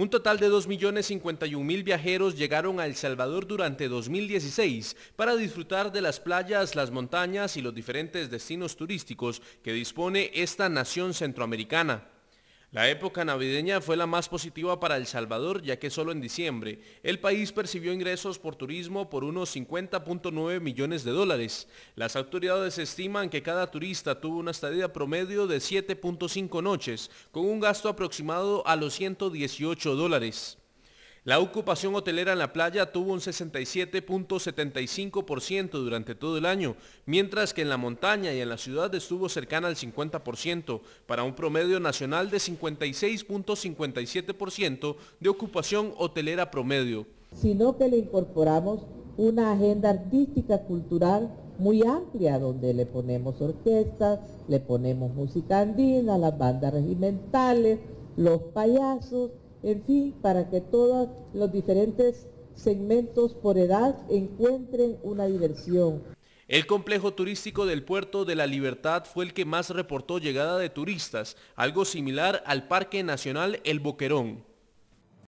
Un total de 2.051.000 viajeros llegaron a El Salvador durante 2016 para disfrutar de las playas, las montañas y los diferentes destinos turísticos que dispone esta nación centroamericana. La época navideña fue la más positiva para El Salvador, ya que solo en diciembre el país percibió ingresos por turismo por unos 50.9 millones de dólares. Las autoridades estiman que cada turista tuvo una estadía promedio de 7.5 noches, con un gasto aproximado a los 118 dólares. La ocupación hotelera en la playa tuvo un 67.75% durante todo el año, mientras que en la montaña y en la ciudad estuvo cercana al 50%, para un promedio nacional de 56.57% de ocupación hotelera promedio. Sino que le incorporamos una agenda artística, cultural muy amplia, donde le ponemos orquestas, le ponemos música andina, las bandas regimentales, los payasos, en fin, para que todos los diferentes segmentos por edad encuentren una diversión. El complejo turístico del puerto de la Libertad fue el que más reportó llegada de turistas, algo similar al Parque Nacional El Boquerón.